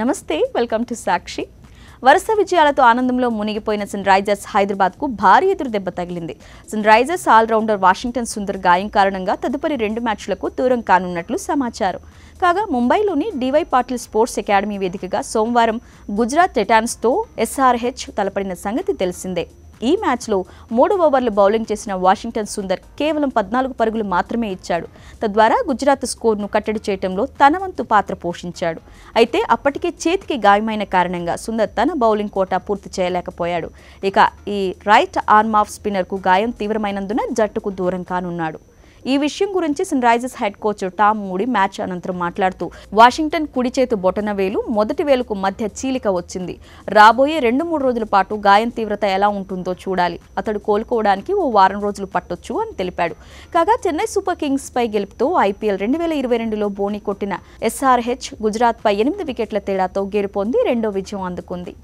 నమస్తే welcome to సాక్షి వరుస విజయాలతో ఆనందంలో మునిగిపోయిన సన్ రైజర్స్ హైదరాబాద్కు భారీ ఎదురు దెబ్బ తగిలింది Sunrisers allrounder Washington Sundar గాయం కారణంగా తదుపరి రెండు మ్యాచ్లకు దూరం కానున్నట్లు సమాచారం కాగా ముంబైలోని డివై పాటిల్ స్పోర్ట్స్ అకాడమీ వేదికగా సోమవారం గుజరాత్ టెటాన్స్తో ఎస్ఆర్హెచ్ తలపడిన సంగతి తెలిసిందే ఈ మ్యాచ్లో మూడు ఓవర్లు బౌలింగ్ చేసిన వాషింగ్టన్ సుందర్ కేవలం పద్నాలుగు పరుగులు మాత్రమే ఇచ్చాడు తద్వారా గుజరాత్ స్కోర్ను కట్టడి చేయడంలో తన పాత్ర పోషించాడు అయితే అప్పటికే చేతికి గాయమైన కారణంగా సుందర్ తన బౌలింగ్ కోటా పూర్తి చేయలేకపోయాడు ఇక ఈ రైట్ ఆర్మ్ ఆఫ్ స్పిన్నర్కు గాయం తీవ్రమైనందున జట్టుకు దూరం కానున్నాడు ఈ విషయం గురించి Sunrisers head coach Tom Moody match అనంతరం మాట్లాడుతూ వాషింగ్టన్ కుడి చేతు బొటన వేలు మొదటి వేలుకు మధ్య చీలిక వచ్చింది రాబోయే రెండు మూడు రోజుల పాటు గాయం తీవ్రత ఎలా ఉంటుందో చూడాలి అతడు కోలుకోవడానికి ఓ వారం రోజులు పట్టొచ్చు అని తెలిపాడు కాగా చెన్నై సూపర్ కింగ్స్ పై గెలుపుతో ఐపీఎల్ రెండు వేల ఇరవై రెండులో బోని కొట్టిన ఎస్ఆర్హెచ్ గుజరాత్పై ఎనిమిది వికెట్ల తేడాతో గెలుపొంది రెండో విజయం అందుకుంది